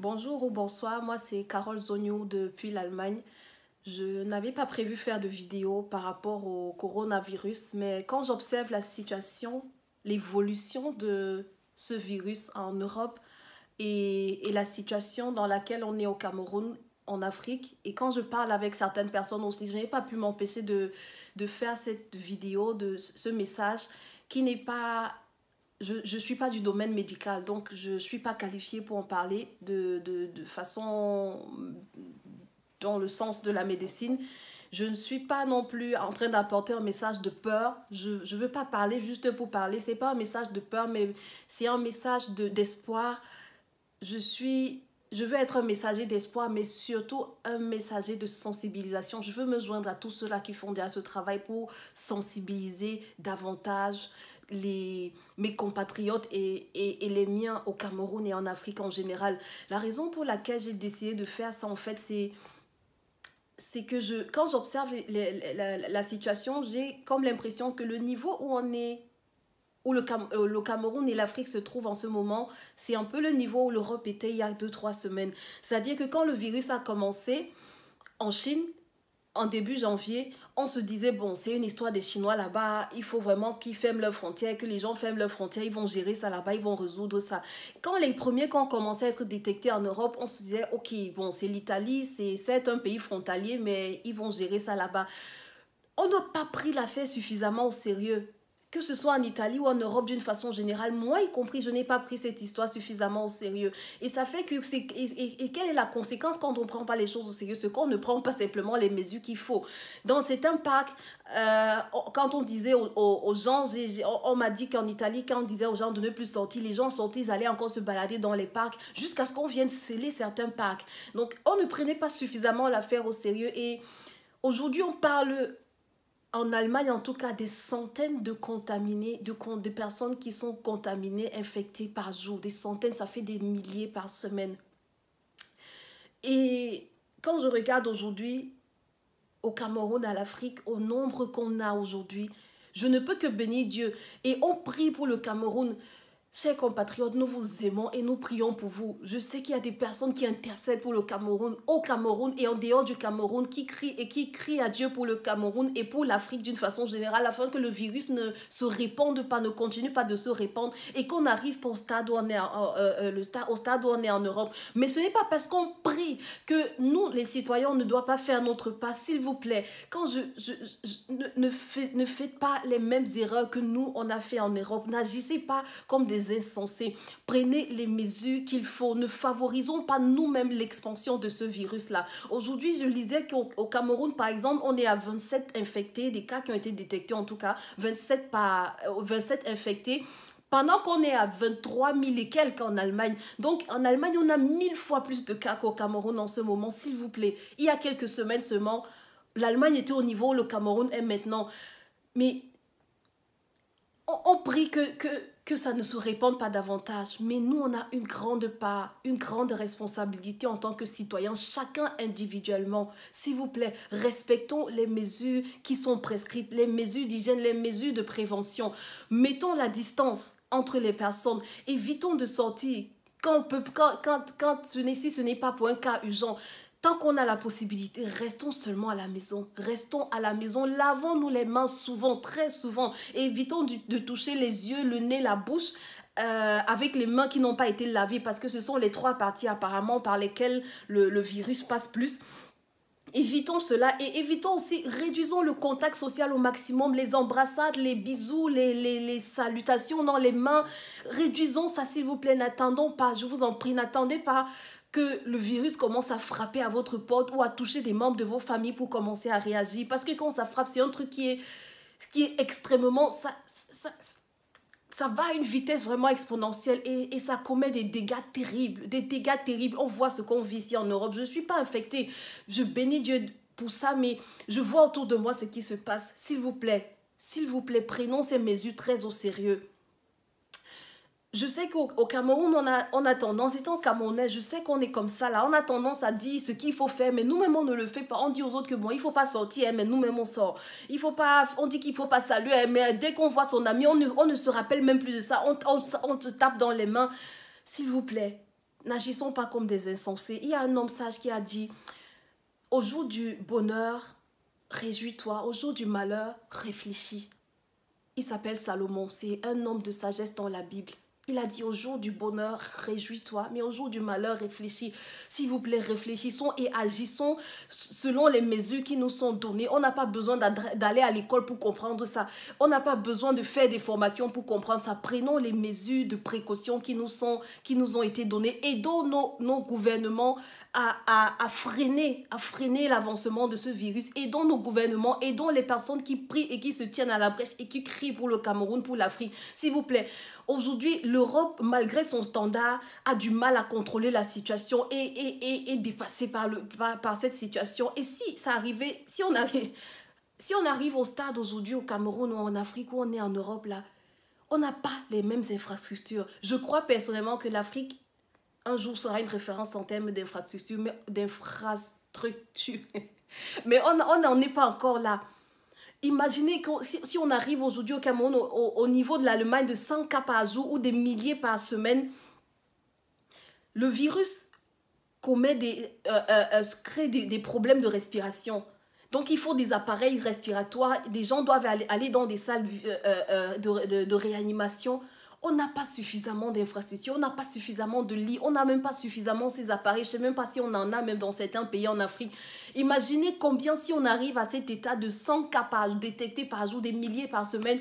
Bonjour ou bonsoir, moi c'est Carole Zogno depuis l'Allemagne. Je n'avais pas prévu faire de vidéo par rapport au coronavirus, mais quand j'observe la situation, l'évolution de ce virus en Europe et, la situation dans laquelle on est au Cameroun, en Afrique, et quand je parle avec certaines personnes aussi, je n'ai pas pu m'empêcher de, de faire cette vidéo, de ce message qui n'est pas je ne suis pas du domaine médical, donc je ne suis pas qualifiée pour en parler de, de, façon dans le sens de la médecine. Je ne suis pas non plus en train d'apporter un message de peur. Je ne veux pas parler juste pour parler. Ce n'est pas un message de peur, mais c'est un message d'espoir. je suis... Je veux être un messager d'espoir, mais surtout un messager de sensibilisation. Je veux me joindre à tous ceux-là qui font déjà ce travail pour sensibiliser davantage, les, mes compatriotes et, et, les miens au Cameroun et en Afrique en général. La raison pour laquelle j'ai décidé de faire ça, en fait, c'est c'est que je, quand j'observe la, situation, j'ai comme l'impression que le niveau où on est, où le, euh, le Cameroun et l'Afrique se trouvent en ce moment, c'est un peu le niveau où l'Europe était il y a 2-3 semaines. C'est-à-dire que quand le virus a commencé en Chine, en début janvier, on se disait, bon, c'est une histoire des Chinois là-bas, il faut vraiment qu'ils ferment leurs frontières, que les gens ferment leurs frontières, ils vont gérer ça là-bas, ils vont résoudre ça. Quand les premiers quand on commençait à être détectés en Europe, on se disait, ok, bon, c'est l'Italie, c'est un pays frontalier, mais ils vont gérer ça là-bas. On n'a pas pris l'affaire suffisamment au sérieux que ce soit en Italie ou en Europe d'une façon générale, moi y compris, je n'ai pas pris cette histoire suffisamment au sérieux. Et ça fait que c'est... Et, quelle est la conséquence quand on ne prend pas les choses au sérieux C'est qu'on ne prend pas simplement les mesures qu'il faut. Dans certains parcs, euh, quand on disait aux, gens, on, on m'a dit qu'en Italie, quand on disait aux gens de ne plus sortir, les gens sortaient, ils allaient encore se balader dans les parcs jusqu'à ce qu'on vienne sceller certains parcs. Donc, on ne prenait pas suffisamment l'affaire au sérieux. Et aujourd'hui, on parle en Allemagne, en tout cas, des centaines de contaminés, de, personnes qui sont contaminées, infectées par jour. Des centaines, ça fait des milliers par semaine. Et quand je regarde aujourd'hui au Cameroun, à l'Afrique, au nombre qu'on a aujourd'hui, je ne peux que bénir Dieu. Et on prie pour le Cameroun. Chers compatriotes, nous vous aimons et nous prions pour vous. Je sais qu'il y a des personnes qui intercèdent pour le Cameroun, au Cameroun et en dehors du Cameroun, qui crient et qui crient à Dieu pour le Cameroun et pour l'Afrique d'une façon générale, afin que le virus ne se répande pas, ne continue pas de se répandre et qu'on arrive au stade, où on est, en, euh, euh, le au stade où on est en Europe. Mais ce n'est pas parce qu'on prie que nous, les citoyens, ne doit pas faire notre pas. S'il vous plaît, quand je, ne, fait, ne faites pas les mêmes erreurs que nous, on a fait en Europe. N'agissez pas comme des insensés. Prenez les mesures qu'il faut. Ne favorisons pas nous-mêmes l'expansion de ce virus-là. Aujourd'hui, je lisais qu'au Cameroun, par exemple, on est à 27 infectés, des cas qui ont été détectés en tout cas, 27, par, 27 infectés pendant qu'on est à 23 000 et quelques en Allemagne. Donc en Allemagne, on a mille fois plus de cas qu'au Cameroun en ce moment, s'il vous plaît. Il y a quelques semaines seulement, l'Allemagne était au niveau, le Cameroun est maintenant. Mais on, on prie que, que que ça ne se répande pas davantage. Mais nous, on a une grande part, une grande responsabilité en tant que citoyens, chacun individuellement. S'il vous plaît, respectons les mesures qui sont prescrites, les mesures d'hygiène, les mesures de prévention. Mettons la distance entre les personnes. Évitons de sortir quand, on quand, quand, ce n'est si ce n'est pas pour un cas urgent. Tant qu'on a la possibilité, restons seulement à la maison. Restons à la maison. Lavons-nous les mains souvent, très souvent. évitons de, toucher les yeux, le nez, la bouche euh, avec les mains qui n'ont pas été lavées parce que ce sont les trois parties apparemment par lesquelles le, virus passe plus. Évitons cela et évitons aussi, réduisons le contact social au maximum, les embrassades, les bisous, les, les salutations dans les mains. Réduisons ça, s'il vous plaît. N'attendons pas, je vous en prie, n'attendez pas que le virus commence à frapper à votre porte ou à toucher des membres de vos familles pour commencer à réagir. Parce que quand ça frappe, c'est un truc qui est, qui est extrêmement... Ça, ça, va à une vitesse vraiment exponentielle et, et, ça commet des dégâts terribles, des dégâts terribles. On voit ce qu'on vit ici en Europe. Je ne suis pas infectée. Je bénis Dieu pour ça, mais je vois autour de moi ce qui se passe. S'il vous plaît, s'il vous plaît, prenons ces mesures très au sérieux je sais qu'au Cameroun, on a, on tendance, étant camerounais, je sais qu'on est comme ça là, on a tendance à dire ce qu'il faut faire, mais nous-mêmes on ne le fait pas. On dit aux autres que bon, il ne faut pas sortir, hein, mais nous-mêmes on sort. Il faut pas, on dit qu'il ne faut pas saluer, hein, mais dès qu'on voit son ami, on ne, se rappelle même plus de ça. On, on, on te tape dans les mains. S'il vous plaît, n'agissons pas comme des insensés. Il y a un homme sage qui a dit Au jour du bonheur, réjouis-toi. Au jour du malheur, réfléchis. Il s'appelle Salomon. C'est un homme de sagesse dans la Bible. Il a dit au jour du bonheur, réjouis-toi, mais au jour du malheur, réfléchis. S'il vous plaît, réfléchissons et agissons selon les mesures qui nous sont données. On n'a pas besoin d'aller à l'école pour comprendre ça. On n'a pas besoin de faire des formations pour comprendre ça. Prenons les mesures de précaution qui nous, sont, qui nous ont été données. Aidons nos, nos gouvernements à, à, freiner, à freiner l'avancement de ce virus. Et Aidons nos gouvernements, aidons les personnes qui prient et qui se tiennent à la presse et qui crient pour le Cameroun, pour l'Afrique. S'il vous plaît, Aujourd'hui, l'Europe, malgré son standard, a du mal à contrôler la situation et, est dépassée par, le, par, cette situation. Et si ça arrivait, si on arrive, si on arrive au stade aujourd'hui au Cameroun ou en Afrique où on est en Europe, là, on n'a pas les mêmes infrastructures. Je crois personnellement que l'Afrique, un jour, sera une référence en termes d'infrastructures, mais d'infrastructures. Mais on n'en est pas encore là. Imaginez que si, on arrive aujourd'hui au Cameroun au, niveau de l'Allemagne de 100 cas par jour ou des milliers par semaine, le virus commet des, euh, euh, euh, crée des, problèmes de respiration. Donc il faut des appareils respiratoires, des gens doivent aller, aller dans des salles de, de réanimation on n'a pas suffisamment d'infrastructures, on n'a pas suffisamment de lits, on n'a même pas suffisamment ces appareils. Je ne sais même pas si on en a même dans certains pays en Afrique. Imaginez combien si on arrive à cet état de 100 cas par, détectés par jour, des milliers par semaine,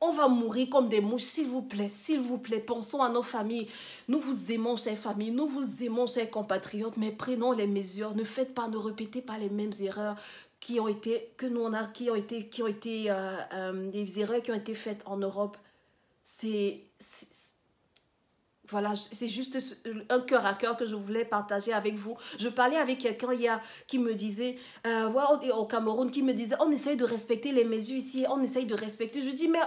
on va mourir comme des mouches, s'il vous plaît, s'il vous plaît, pensons à nos familles. Nous vous aimons, ces familles, nous vous aimons, chers compatriotes, mais prenons les mesures, ne faites pas, ne répétez pas les mêmes erreurs qui ont été, que nous on a, qui ont été, qui ont été, euh, euh, des erreurs qui ont été faites en Europe c'est voilà, c'est juste un cœur à cœur que je voulais partager avec vous. Je parlais avec quelqu'un hier qui me disait, euh, au Cameroun, qui me disait, on essaye de respecter les mesures ici, on essaye de respecter. Je dis, mais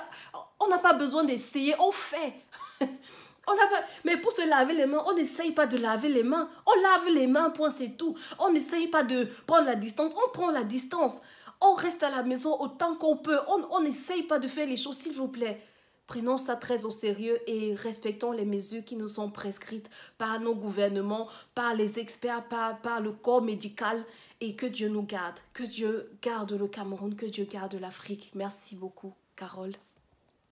on n'a pas besoin d'essayer, on fait. on a Mais pour se laver les mains, on n'essaye pas de laver les mains. On lave les mains, point, c'est tout. On n'essaye pas de prendre la distance, on prend la distance. On reste à la maison autant qu'on peut. On n'essaye pas de faire les choses, s'il vous plaît. Prenons ça très au sérieux et respectons les mesures qui nous sont prescrites par nos gouvernements, par les experts, par, par le corps médical et que Dieu nous garde. Que Dieu garde le Cameroun, que Dieu garde l'Afrique. Merci beaucoup, Carole.